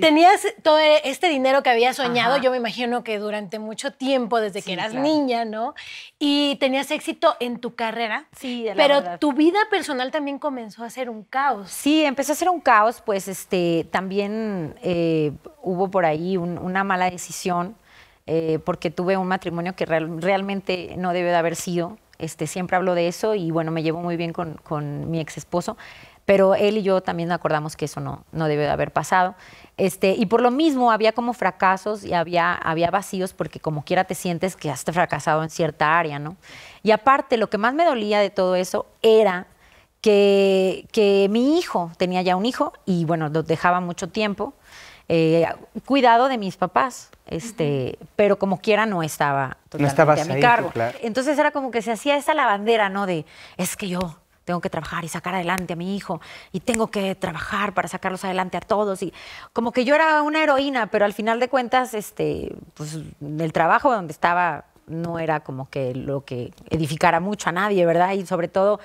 Tenías todo este dinero que había soñado, yo me imagino que durante mucho tiempo, desde que eras niña, ¿no? Y tenías éxito en tu carrera. Sí, la Pero tu vida personal también comenzó a ser un caos. Sí, empezó a ser un caos, pues este, también eh, hubo por ahí una mala decisión, eh, porque tuve un matrimonio que realmente no debe de haber sido. Este, siempre hablo de eso y bueno, me llevo muy bien con, mi ex esposo pero él y yo también acordamos que eso no, no debe de haber pasado. Este, y por lo mismo había como fracasos y había, había vacíos porque como quiera te sientes que has fracasado en cierta área, ¿no? Y aparte, lo que más me dolía de todo eso era que, que mi hijo, tenía ya un hijo y bueno, lo dejaba mucho tiempo. Eh, cuidado de mis papás, este, pero como quiera no estaba totalmente a mi cargo. Entonces era como que se hacía esa bandera, ¿no? De es que yo tengo que trabajar y sacar adelante a mi hijo y tengo que trabajar para sacarlos adelante a todos y como que yo era una heroína, pero al final de cuentas, este, pues el trabajo donde estaba no era como que lo que edificara mucho a nadie, ¿verdad? Y sobre todo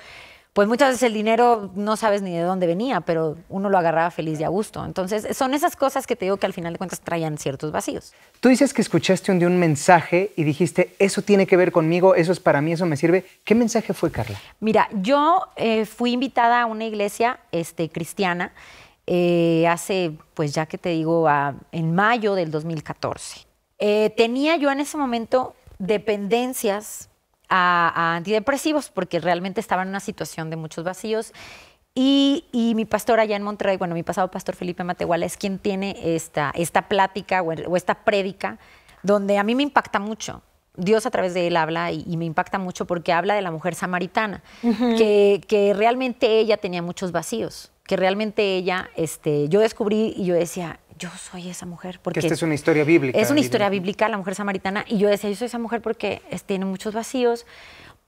pues muchas veces el dinero no sabes ni de dónde venía, pero uno lo agarraba feliz y a gusto. Entonces, son esas cosas que te digo que al final de cuentas traían ciertos vacíos. Tú dices que escuchaste un día un mensaje y dijiste, eso tiene que ver conmigo, eso es para mí, eso me sirve. ¿Qué mensaje fue, Carla? Mira, yo eh, fui invitada a una iglesia este, cristiana eh, hace, pues ya que te digo, en mayo del 2014. Eh, tenía yo en ese momento dependencias a, antidepresivos porque realmente estaba en una situación de muchos vacíos. Y, mi pastor allá en Monterrey, bueno, mi pasado pastor Felipe Matehuala es quien tiene esta, esta plática o, esta prédica donde a mí me impacta mucho. Dios a través de él habla y, me impacta mucho porque habla de la mujer samaritana, que, realmente ella tenía muchos vacíos, que realmente ella, este, yo descubrí y yo decía, yo soy esa mujer. Porque esta es una historia bíblica. Es una historia bíblica, la mujer samaritana, y yo decía, yo soy esa mujer porque tiene muchos vacíos,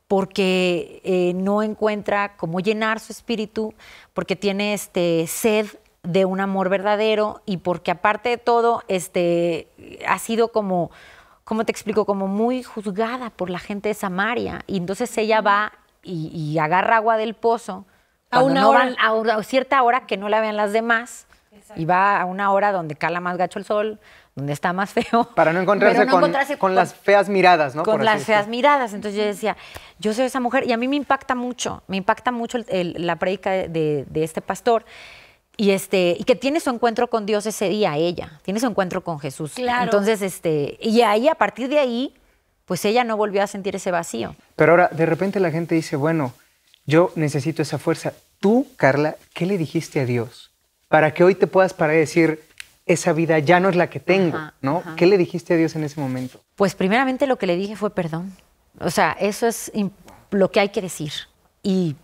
porque eh, no encuentra cómo llenar su espíritu, porque tiene este, sed de un amor verdadero y porque aparte de todo, este, ha sido como, ¿cómo te explico? Como muy juzgada por la gente de Samaria. Y entonces ella va y, agarra agua del pozo. A una hora. a cierta hora que no la vean las demás y va a una hora donde cala más gacho el sol, donde está más feo. Para no encontrarse, con, las feas miradas, ¿no? Con las feas miradas. Entonces yo decía, yo soy esa mujer y a mí me impacta mucho, me impacta mucho la prédica de, este pastor. Y, este, y que tiene su encuentro con Dios ese día, ella, tiene su encuentro con Jesús. Entonces, este, y ahí, a partir de ahí, pues ella no volvió a sentir ese vacío. Pero ahora, de repente la gente dice, bueno, yo necesito esa fuerza. Tú, Carla, ¿qué le dijiste a Dios? para que hoy te puedas parar y decir, esa vida ya no es la que tengo, ¿no? ¿Qué le dijiste a Dios en ese momento? Pues primeramente lo que le dije fue perdón. O sea, eso es lo que hay que decir. Y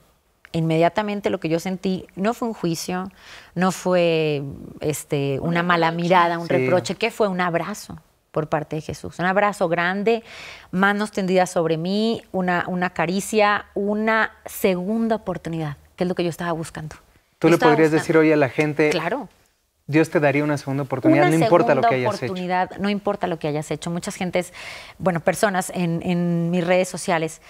inmediatamente lo que yo sentí no fue un juicio, no fue este, una mala mirada, un reproche, que fue un abrazo por parte de Jesús. Un abrazo grande, manos tendidas sobre mí, una, una caricia, una segunda oportunidad, que es lo que yo estaba buscando. Tú le podrías decir hoy a la gente, claro. Dios te daría una segunda oportunidad, no importa lo que hayas hecho. No importa lo que hayas hecho. Muchas gentes, bueno, personas en, mis redes sociales,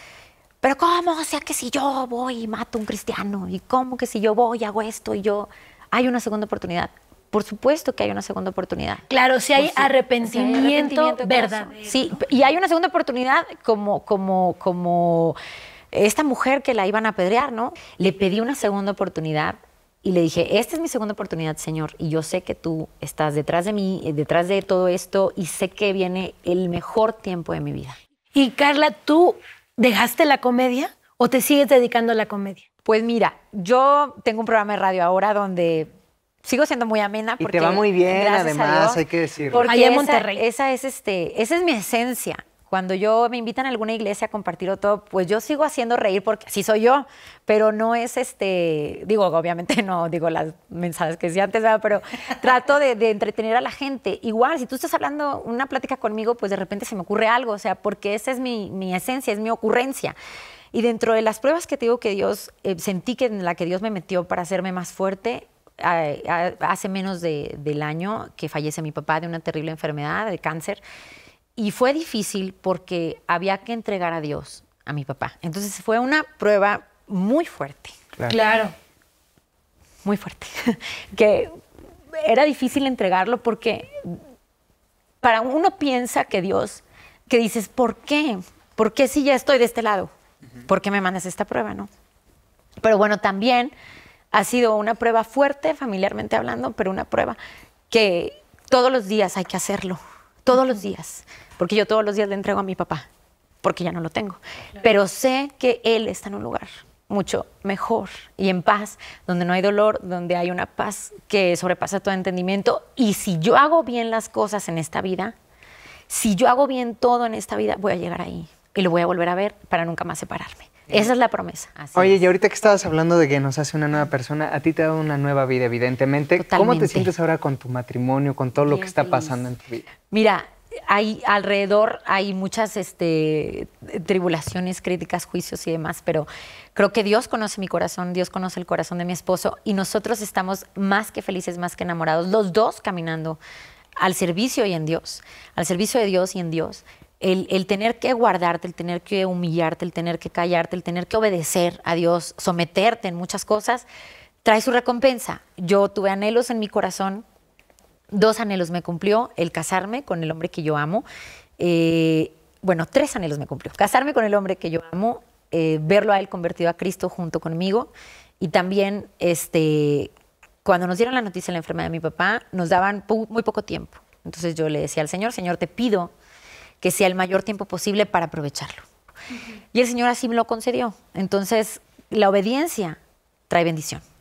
pero ¿cómo? O sea, que si yo voy y mato a un cristiano, y cómo que si yo voy y hago esto y yo, hay una segunda oportunidad. Por supuesto que hay una segunda oportunidad. Claro, si hay, arrepentimiento, verdad. Sí, y hay una segunda oportunidad como, como, como esta mujer que la iban a apedrear, ¿no? Le pedí una segunda oportunidad y le dije, esta es mi segunda oportunidad, Señor, y yo sé que tú estás detrás de mí, eh, detrás de todo esto, y sé que viene el mejor tiempo de mi vida. Y Carla, ¿tú dejaste la comedia o te sigues dedicando a la comedia? Pues mira, yo tengo un programa de radio ahora donde sigo siendo muy amena. Porque, te va muy bien, además, hay que decir Porque Allá en Monterrey. es este, esa es mi esencia. Cuando yo me invitan a alguna iglesia a compartir todo, pues yo sigo haciendo reír porque así soy yo, pero no es este, digo, obviamente no digo las mensajes que decía antes, pero trato de, entretener a la gente. Igual, si tú estás hablando una plática conmigo, pues de repente se me ocurre algo, o sea, porque esa es mi, mi esencia, es mi ocurrencia. Y dentro de las pruebas que te digo que Dios, eh, sentí que en la que Dios me metió para hacerme más fuerte, hace menos de, del año que fallece mi papá de una terrible enfermedad, de cáncer. Y fue difícil porque había que entregar a Dios, a mi papá. Entonces fue una prueba muy fuerte. Claro. Muy fuerte. que era difícil entregarlo porque para uno piensa que Dios, que dices, ¿por qué? ¿Por qué si ya estoy de este lado? ¿Por qué me mandas esta prueba, no? Pero bueno, también ha sido una prueba fuerte, familiarmente hablando, pero una prueba que todos los días hay que hacerlo todos los días, porque yo todos los días le entrego a mi papá, porque ya no lo tengo. Pero sé que él está en un lugar mucho mejor y en paz, donde no hay dolor, donde hay una paz que sobrepasa todo entendimiento. Y si yo hago bien las cosas en esta vida, si yo hago bien todo en esta vida, voy a llegar ahí y lo voy a volver a ver para nunca más separarme. Esa es la promesa. Oye, y ahorita que estabas hablando de que nos hace una nueva persona, a ti te da una nueva vida, evidentemente. ¿Cómo te sientes ahora con tu matrimonio, con todo lo que está pasando en tu vida? Mira, hay alrededor hay muchas este, tribulaciones, críticas, juicios y demás, pero creo que Dios conoce mi corazón, Dios conoce el corazón de mi esposo y nosotros estamos más que felices, más que enamorados, los dos caminando al servicio y en Dios, al servicio de Dios y en Dios el, tener que guardarte, el tener que humillarte, el tener que callarte, el tener que obedecer a Dios, someterte en muchas cosas, trae su recompensa. Yo tuve anhelos en mi corazón, dos anhelos me cumplió, el casarme con el hombre que yo amo, eh, bueno, tres anhelos me cumplió, casarme con el hombre que yo amo, eh, verlo a él convertido a Cristo junto conmigo y también este, cuando nos dieron la noticia de la enfermedad de mi papá, nos daban muy poco tiempo. Entonces yo le decía al Señor, Señor, te pido que sea el mayor tiempo posible para aprovecharlo. Y el Señor así me lo concedió. Entonces, la obediencia trae bendición.